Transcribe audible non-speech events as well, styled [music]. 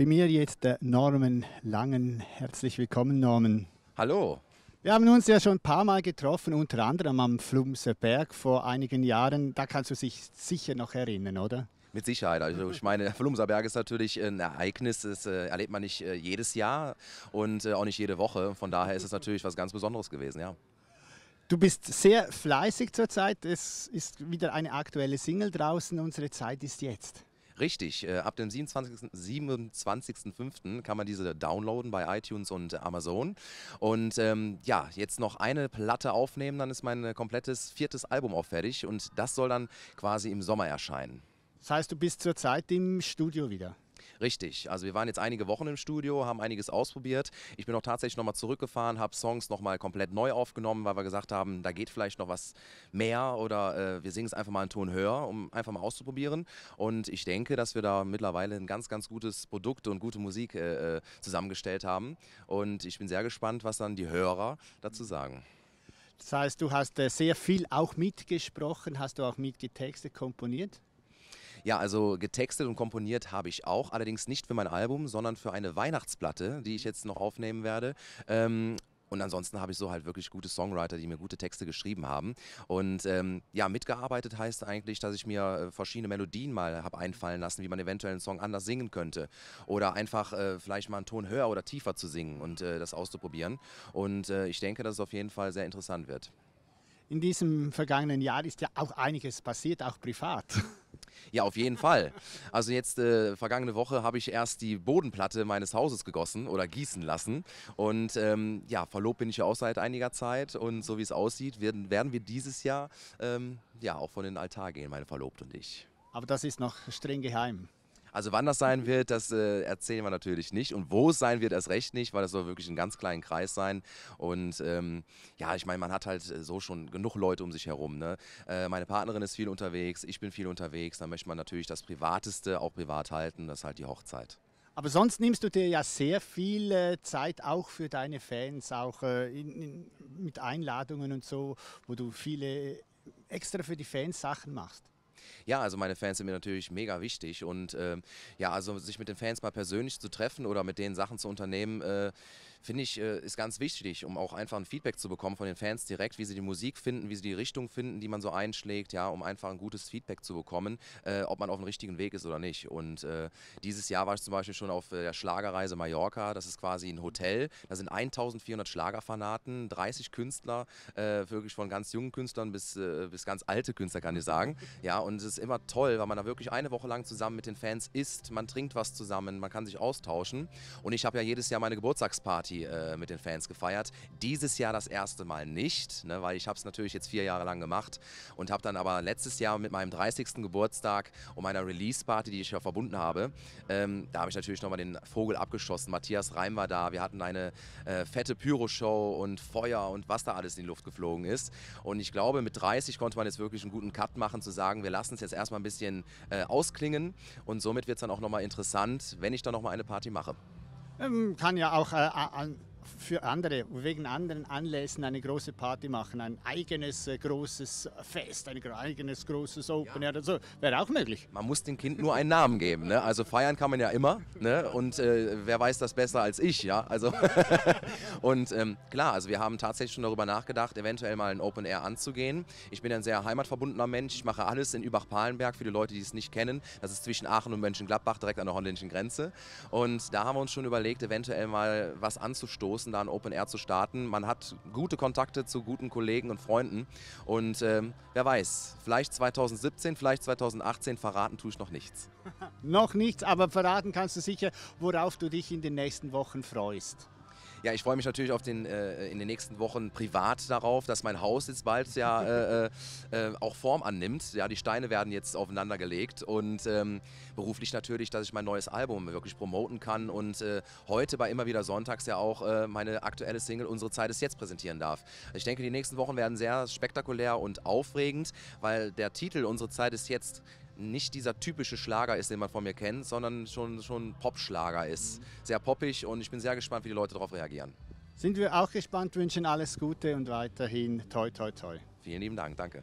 Bei mir jetzt der Norman Langen. Herzlich willkommen, Norman. Hallo. Wir haben uns ja schon ein paar Mal getroffen, unter anderem am Flumser Berg vor einigen Jahren. Da kannst du dich sicher noch erinnern, oder? Mit Sicherheit. Also ich meine, der Flumser Berg ist natürlich ein Ereignis, das äh, erlebt man nicht äh, jedes Jahr und äh, auch nicht jede Woche. Von daher ist es natürlich was ganz Besonderes gewesen, ja. Du bist sehr fleißig zurzeit. Es ist wieder eine aktuelle Single draußen. Unsere Zeit ist jetzt. Richtig, äh, ab dem 27.05. 27 kann man diese downloaden bei iTunes und Amazon. Und ähm, ja, jetzt noch eine Platte aufnehmen, dann ist mein komplettes viertes Album auch fertig und das soll dann quasi im Sommer erscheinen. Das heißt, du bist zurzeit im Studio wieder? Richtig, also wir waren jetzt einige Wochen im Studio, haben einiges ausprobiert. Ich bin auch tatsächlich nochmal zurückgefahren, habe Songs nochmal komplett neu aufgenommen, weil wir gesagt haben, da geht vielleicht noch was mehr oder äh, wir singen es einfach mal einen Ton höher, um einfach mal auszuprobieren. Und ich denke, dass wir da mittlerweile ein ganz, ganz gutes Produkt und gute Musik äh, äh zusammengestellt haben. Und ich bin sehr gespannt, was dann die Hörer dazu sagen. Das heißt, du hast äh, sehr viel auch mitgesprochen, hast du auch mitgetextet, komponiert? Ja, also getextet und komponiert habe ich auch, allerdings nicht für mein Album, sondern für eine Weihnachtsplatte, die ich jetzt noch aufnehmen werde. Ähm, und ansonsten habe ich so halt wirklich gute Songwriter, die mir gute Texte geschrieben haben. Und ähm, ja, mitgearbeitet heißt eigentlich, dass ich mir äh, verschiedene Melodien mal habe einfallen lassen, wie man eventuell einen Song anders singen könnte. Oder einfach äh, vielleicht mal einen Ton höher oder tiefer zu singen und äh, das auszuprobieren. Und äh, ich denke, dass es auf jeden Fall sehr interessant wird. In diesem vergangenen Jahr ist ja auch einiges passiert, auch privat. [laughs] Ja, auf jeden Fall. Also jetzt, äh, vergangene Woche habe ich erst die Bodenplatte meines Hauses gegossen oder gießen lassen. Und ähm, ja, verlobt bin ich ja auch seit einiger Zeit. Und so wie es aussieht, werden, werden wir dieses Jahr ähm, ja auch von den Altar gehen, meine Verlobte und ich. Aber das ist noch streng geheim. Also wann das sein wird, das äh, erzählen wir natürlich nicht. Und wo es sein wird, erst recht nicht, weil das soll wirklich ein ganz kleinen Kreis sein. Und ähm, ja, ich meine, man hat halt äh, so schon genug Leute um sich herum. Ne? Äh, meine Partnerin ist viel unterwegs, ich bin viel unterwegs. Da möchte man natürlich das Privateste auch privat halten, das ist halt die Hochzeit. Aber sonst nimmst du dir ja sehr viel äh, Zeit auch für deine Fans, auch äh, in, in, mit Einladungen und so, wo du viele äh, extra für die Fans Sachen machst. Ja, also meine Fans sind mir natürlich mega wichtig und äh, ja, also sich mit den Fans mal persönlich zu treffen oder mit denen Sachen zu unternehmen, äh, finde ich, äh, ist ganz wichtig, um auch einfach ein Feedback zu bekommen von den Fans direkt, wie sie die Musik finden, wie sie die Richtung finden, die man so einschlägt, ja, um einfach ein gutes Feedback zu bekommen, äh, ob man auf dem richtigen Weg ist oder nicht. Und äh, dieses Jahr war ich zum Beispiel schon auf äh, der Schlagerreise Mallorca. Das ist quasi ein Hotel. Da sind 1400 Schlagerfanaten, 30 Künstler, äh, wirklich von ganz jungen Künstlern bis, äh, bis ganz alte Künstler, kann ich sagen. Ja, und es ist immer toll, weil man da wirklich eine Woche lang zusammen mit den Fans isst, man trinkt was zusammen, man kann sich austauschen. Und ich habe ja jedes Jahr meine Geburtstagsparty Party äh, mit den Fans gefeiert. Dieses Jahr das erste Mal nicht, ne, weil ich habe es natürlich jetzt vier Jahre lang gemacht und habe dann aber letztes Jahr mit meinem 30. Geburtstag und meiner Release-Party, die ich ja verbunden habe, ähm, da habe ich natürlich nochmal den Vogel abgeschossen. Matthias Reim war da, wir hatten eine äh, fette Pyro-Show und Feuer und was da alles in die Luft geflogen ist. Und ich glaube, mit 30 konnte man jetzt wirklich einen guten Cut machen, zu sagen, wir lassen es jetzt erstmal ein bisschen äh, ausklingen und somit wird es dann auch nochmal interessant, wenn ich dann nochmal eine Party mache. Ähm, kann ja auch äh, für andere, wegen anderen Anlässen eine große Party machen, ein eigenes äh, großes Fest, ein eigenes großes Open Air oder so, wäre auch möglich. Man muss dem Kind nur einen Namen geben, ne? also feiern kann man ja immer ne? und äh, wer weiß das besser als ich, ja, also [laughs] und ähm, klar, also wir haben tatsächlich schon darüber nachgedacht, eventuell mal ein Open Air anzugehen. Ich bin ein sehr heimatverbundener Mensch, ich mache alles in Übach-Palenberg, für die Leute, die es nicht kennen, das ist zwischen Aachen und Mönchengladbach, direkt an der holländischen Grenze und da haben wir uns schon überlegt, eventuell mal was anzustoßen, da ein Open Air zu starten. Man hat gute Kontakte zu guten Kollegen und Freunden und ähm, wer weiß, vielleicht 2017, vielleicht 2018, verraten tue ich noch nichts. [laughs] noch nichts, aber verraten kannst du sicher, worauf du dich in den nächsten Wochen freust. Ja, ich freue mich natürlich auf den, äh, in den nächsten Wochen privat darauf, dass mein Haus jetzt bald ja [laughs] äh, äh, äh, auch Form annimmt. Ja, die Steine werden jetzt aufeinander gelegt und ähm, beruflich natürlich, dass ich mein neues Album wirklich promoten kann und äh, heute bei immer wieder Sonntags ja auch äh, meine aktuelle Single Unsere Zeit ist jetzt präsentieren darf. Also ich denke, die nächsten Wochen werden sehr spektakulär und aufregend, weil der Titel Unsere Zeit ist jetzt nicht dieser typische Schlager ist, den man von mir kennt, sondern schon, schon Pop-Schlager ist. Mhm. Sehr poppig und ich bin sehr gespannt, wie die Leute darauf reagieren. Sind wir auch gespannt, wünschen alles Gute und weiterhin toi toi toi. Vielen lieben Dank, danke.